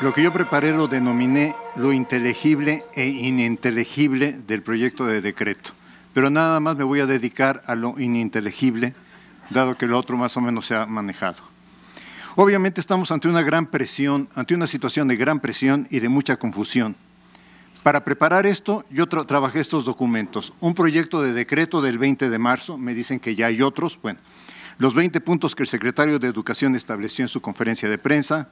Lo que yo preparé lo denominé lo inteligible e ininteligible del proyecto de decreto. Pero nada más me voy a dedicar a lo ininteligible, dado que lo otro más o menos se ha manejado. Obviamente estamos ante una gran presión, ante una situación de gran presión y de mucha confusión. Para preparar esto, yo trabajé estos documentos. Un proyecto de decreto del 20 de marzo, me dicen que ya hay otros, bueno, los 20 puntos que el secretario de Educación estableció en su conferencia de prensa,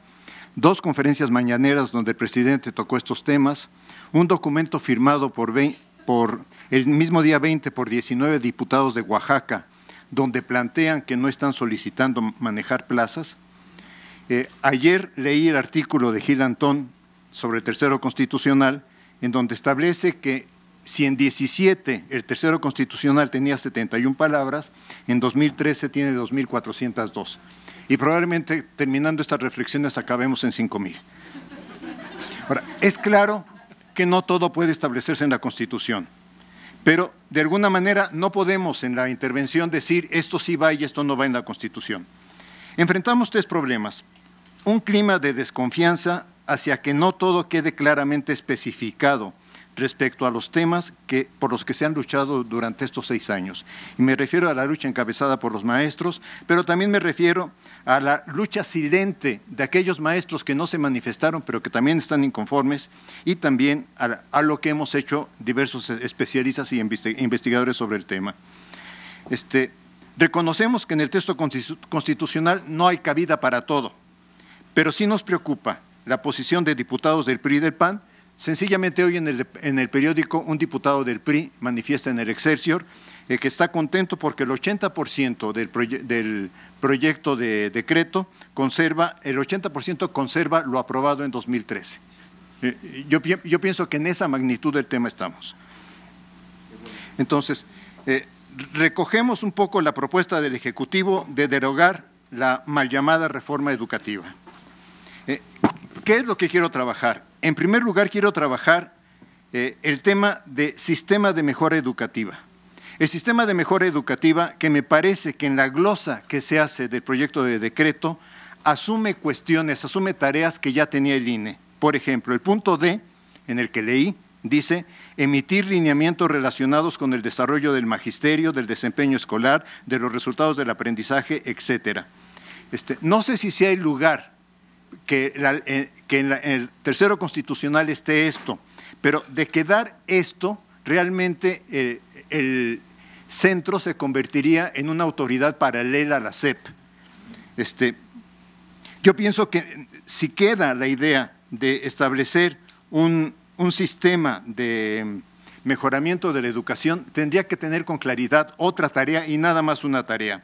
dos conferencias mañaneras donde el presidente tocó estos temas, un documento firmado por, el mismo día 20 por 19 diputados de Oaxaca, donde plantean que no están solicitando manejar plazas. Eh, ayer leí el artículo de Gil Antón sobre el tercero constitucional, en donde establece que si en 17 el tercero constitucional tenía 71 palabras, en 2013 tiene 2.402 y probablemente terminando estas reflexiones acabemos en 5.000. Ahora, es claro que no todo puede establecerse en la Constitución, pero de alguna manera no podemos en la intervención decir esto sí va y esto no va en la Constitución. Enfrentamos tres problemas. Un clima de desconfianza hacia que no todo quede claramente especificado respecto a los temas que, por los que se han luchado durante estos seis años. Y me refiero a la lucha encabezada por los maestros, pero también me refiero a la lucha silente de aquellos maestros que no se manifestaron, pero que también están inconformes, y también a, lo que hemos hecho diversos especialistas y investigadores sobre el tema. Este, reconocemos que en el texto constitucional no hay cabida para todo, pero sí nos preocupa la posición de diputados del PRI y del PAN, Sencillamente hoy en el, en el, periódico un diputado del PRI manifiesta en el Excelsior eh, que está contento porque el 80% del, del, proyecto de decreto conserva, el 80% conserva lo aprobado en 2013. Eh, yo, pienso que en esa magnitud del tema estamos. Entonces, eh, recogemos un poco la propuesta del Ejecutivo de derogar la mal llamada reforma educativa. ¿Qué es lo que quiero trabajar? En primer lugar, quiero trabajar eh, el tema de sistema de mejora educativa. El sistema de mejora educativa, que me parece que en la glosa que se hace del proyecto de decreto, asume cuestiones, asume tareas que ya tenía el INE. Por ejemplo, el punto D, en el que leí, dice emitir lineamientos relacionados con el desarrollo del magisterio, del desempeño escolar, de los resultados del aprendizaje, etcétera. Este, no sé si sea el lugar que, eh, en, el tercero constitucional esté esto, pero de quedar esto, realmente eh, el centro se convertiría en una autoridad paralela a la CEP. Este, yo pienso que si queda la idea de establecer un sistema de mejoramiento de la educación, tendría que tener con claridad otra tarea y nada más una tarea.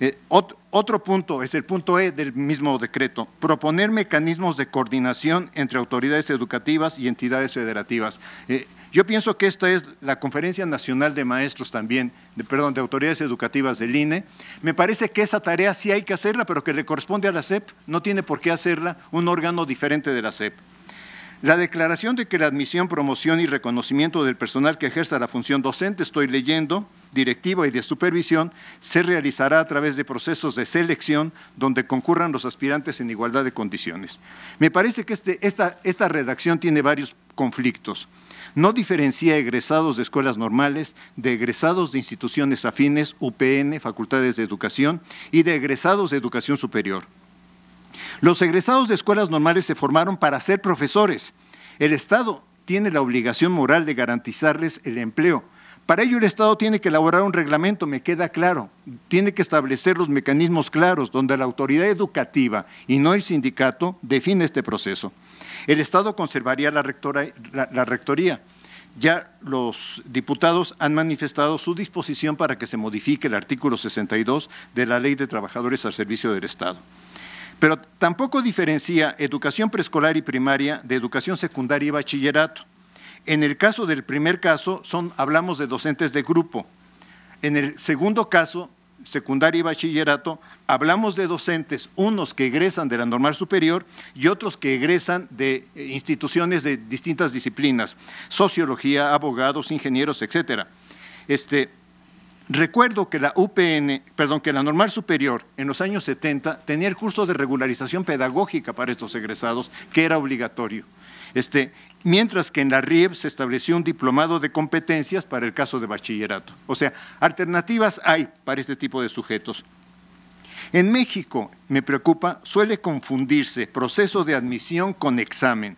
Eh, otro, punto es el punto E del mismo decreto, proponer mecanismos de coordinación entre autoridades educativas y entidades federativas. Eh, yo pienso que esta es la Conferencia Nacional de Maestros también, perdón, de autoridades educativas del INE. Me parece que esa tarea sí hay que hacerla, pero que le corresponde a la SEP, no tiene por qué hacerla un órgano diferente de la SEP. La declaración de que la admisión, promoción y reconocimiento del personal que ejerza la función docente, estoy leyendo, directiva y de supervisión, se realizará a través de procesos de selección donde concurran los aspirantes en igualdad de condiciones. Me parece que este, esta, esta redacción tiene varios conflictos. No diferencia egresados de escuelas normales, de egresados de instituciones afines, UPN, facultades de educación y de egresados de educación superior. Los egresados de escuelas normales se formaron para ser profesores. El Estado tiene la obligación moral de garantizarles el empleo. Para ello el Estado tiene que elaborar un reglamento, me queda claro, tiene que establecer los mecanismos claros donde la autoridad educativa y no el sindicato define este proceso. El Estado conservaría la, rectoría. Ya los diputados han manifestado su disposición para que se modifique el artículo 62 de la Ley de Trabajadores al Servicio del Estado. Pero tampoco diferencia educación preescolar y primaria de educación secundaria y bachillerato. En el caso del primer caso, hablamos de docentes de grupo. En el segundo caso, secundaria y bachillerato, hablamos de docentes, unos que egresan de la normal superior y otros que egresan de eh, instituciones de distintas disciplinas, sociología, abogados, ingenieros, etcétera. Este, Recuerdo que la UPN, perdón, que la Normal Superior en los años 70 tenía el curso de regularización pedagógica para estos egresados, que era obligatorio. Este, mientras que en la RIEB se estableció un diplomado de competencias para el caso de bachillerato. O sea, alternativas hay para este tipo de sujetos. En México, me preocupa, suele confundirse proceso de admisión con examen.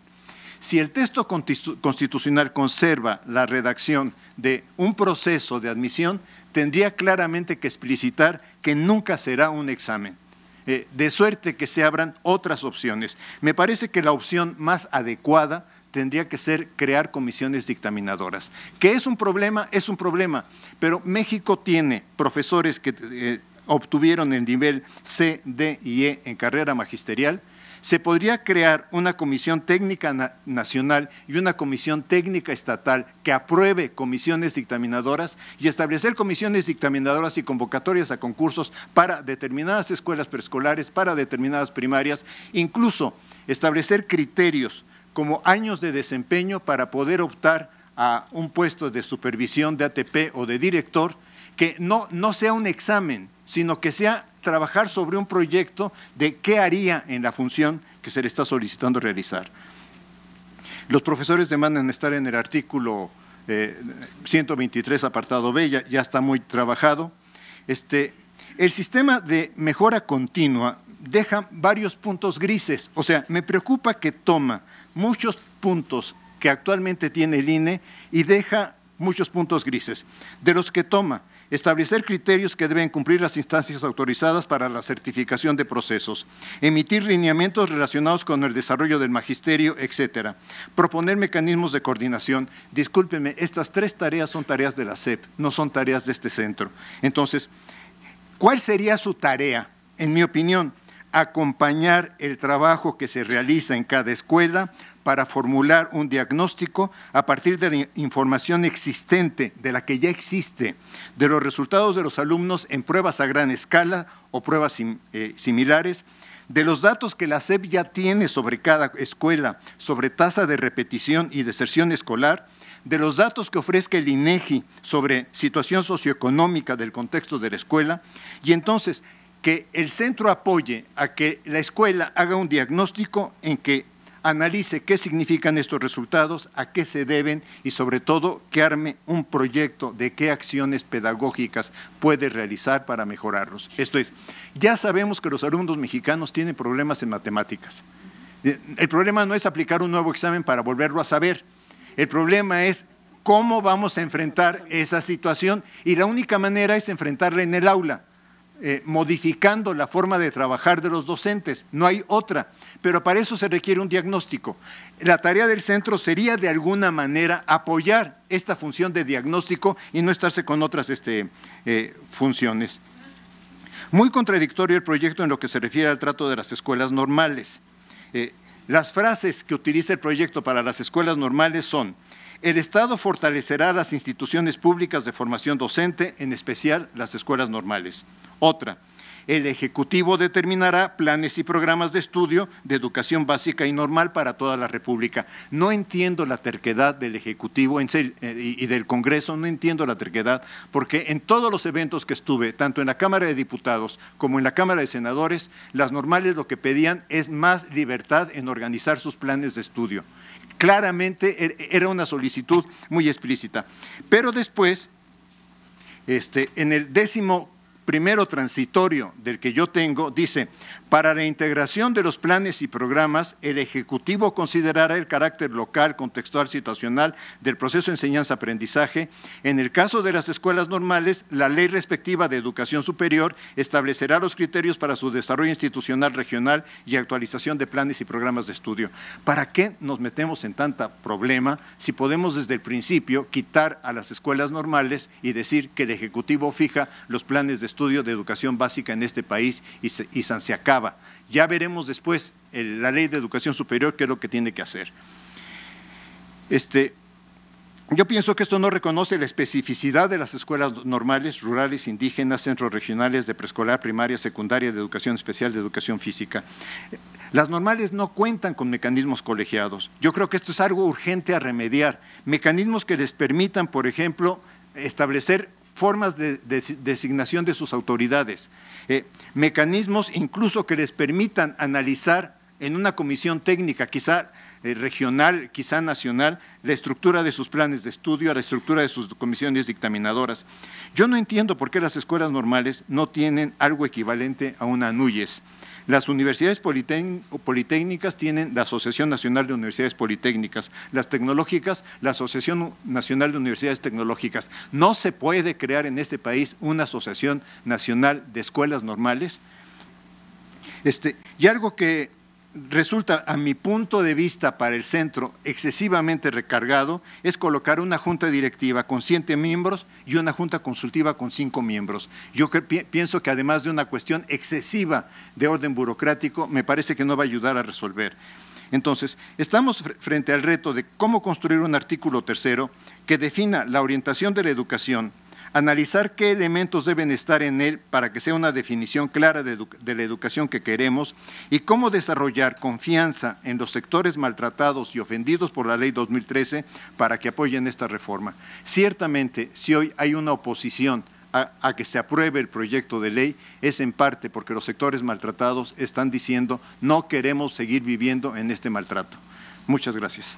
Si el texto constitucional conserva la redacción de un proceso de admisión, tendría claramente que explicitar que nunca será un examen, eh, de suerte que se abran otras opciones. Me parece que la opción más adecuada tendría que ser crear comisiones dictaminadoras. Que es un problema, es un problema, pero México tiene profesores que eh, obtuvieron el nivel C, D y E en carrera magisterial, se podría crear una comisión técnica nacional y una comisión técnica estatal que apruebe comisiones dictaminadoras y establecer comisiones dictaminadoras y convocatorias a concursos para determinadas escuelas preescolares, para determinadas primarias, incluso establecer criterios como años de desempeño para poder optar a un puesto de supervisión de ATP o de director, que no, no sea un examen, sino que sea trabajar sobre un proyecto de qué haría en la función que se le está solicitando realizar. Los profesores demandan estar en el artículo 123, eh, apartado B, ya, está muy trabajado. Este, el sistema de mejora continua deja varios puntos grises, o sea, me preocupa que toma muchos puntos que actualmente tiene el INE y deja muchos puntos grises. De los que toma, establecer criterios que deben cumplir las instancias autorizadas para la certificación de procesos, emitir lineamientos relacionados con el desarrollo del magisterio, etcétera, proponer mecanismos de coordinación. Discúlpeme, estas tres tareas son tareas de la SEP, no son tareas de este centro. Entonces, ¿cuál sería su tarea? En mi opinión, acompañar el trabajo que se realiza en cada escuela, para formular un diagnóstico a partir de la información existente, de la que ya existe, de los resultados de los alumnos en pruebas a gran escala o pruebas eh, similares, de los datos que la SEP ya tiene sobre cada escuela, sobre tasa de repetición y deserción escolar, de los datos que ofrezca el INEGI e sobre situación socioeconómica del contexto de la escuela, y entonces que el centro apoye a que la escuela haga un diagnóstico en que analice qué significan estos resultados, a qué se deben y sobre todo que arme un proyecto de qué acciones pedagógicas puede realizar para mejorarlos. Esto es, ya sabemos que los alumnos mexicanos tienen problemas en matemáticas. Eh, el problema no es aplicar un nuevo examen para volverlo a saber. El problema es cómo vamos a enfrentar esa situación y la única manera es enfrentarla en el aula. Eh, modificando la forma de trabajar de los docentes, no hay otra, pero para eso se requiere un diagnóstico. La tarea del centro sería de alguna manera apoyar esta función de diagnóstico y no estarse con otras este, eh, funciones. Muy contradictorio el proyecto en lo que se refiere al trato de las escuelas normales. Eh, las frases que utiliza el proyecto para las escuelas normales son el Estado fortalecerá las instituciones públicas de formación docente, en especial las escuelas normales. Otra, el Ejecutivo determinará planes y programas de estudio de educación básica y normal para toda la República. No entiendo la terquedad del Ejecutivo eh, y del Congreso, no entiendo la terquedad, porque en todos los eventos que estuve, tanto en la Cámara de Diputados como en la Cámara de Senadores, las normales lo que pedían es más libertad en organizar sus planes de estudio claramente er, era una solicitud muy explícita. Pero después, este, en el décimo primero transitorio del que yo tengo, dice, para la integración de los planes y programas, el Ejecutivo considerará el carácter local, contextual, situacional del proceso de enseñanza-aprendizaje. En el caso de las escuelas normales, la ley respectiva de educación superior establecerá los criterios para su desarrollo institucional regional y actualización de planes y programas de estudio. ¿Para qué nos metemos en tanta problema si podemos desde el principio quitar a las escuelas normales y decir que el Ejecutivo fija los planes de estudio de educación básica en este país y, se, se acaba. Ya veremos después la ley de educación superior qué es lo que tiene que hacer. Este, yo pienso que esto no reconoce la especificidad de las escuelas normales, rurales, indígenas, centros regionales de preescolar, primaria, secundaria, de educación especial, de educación física. Las normales no cuentan con mecanismos colegiados. Yo creo que esto es algo urgente a remediar. Mecanismos que les permitan, por ejemplo, establecer formas de, designación de sus autoridades, eh, mecanismos incluso que les permitan analizar en una comisión técnica, quizá eh, regional, quizá nacional, la estructura de sus planes de estudio, la estructura de sus comisiones dictaminadoras. Yo no entiendo por qué las escuelas normales no tienen algo equivalente a una NUYES. Las universidades politécnicas tienen la Asociación Nacional de Universidades Politécnicas, las tecnológicas, la Asociación Nacional de Universidades Tecnológicas. No se puede crear en este país una Asociación Nacional de Escuelas Normales. Este, y algo que resulta, a mi punto de vista, para el centro excesivamente recargado, es colocar una junta directiva con siete miembros y una junta consultiva con cinco miembros. Yo pienso que además de una cuestión excesiva de orden burocrático, me parece que no va a ayudar a resolver. Entonces, estamos frente al reto de cómo construir un artículo tercero que defina la orientación de la educación, analizar qué elementos deben estar en él para que sea una definición clara de, la educación que queremos y cómo desarrollar confianza en los sectores maltratados y ofendidos por la ley 2013 para que apoyen esta reforma. Ciertamente, si hoy hay una oposición a, a que se apruebe el proyecto de ley, es en parte porque los sectores maltratados están diciendo no queremos seguir viviendo en este maltrato. Muchas gracias.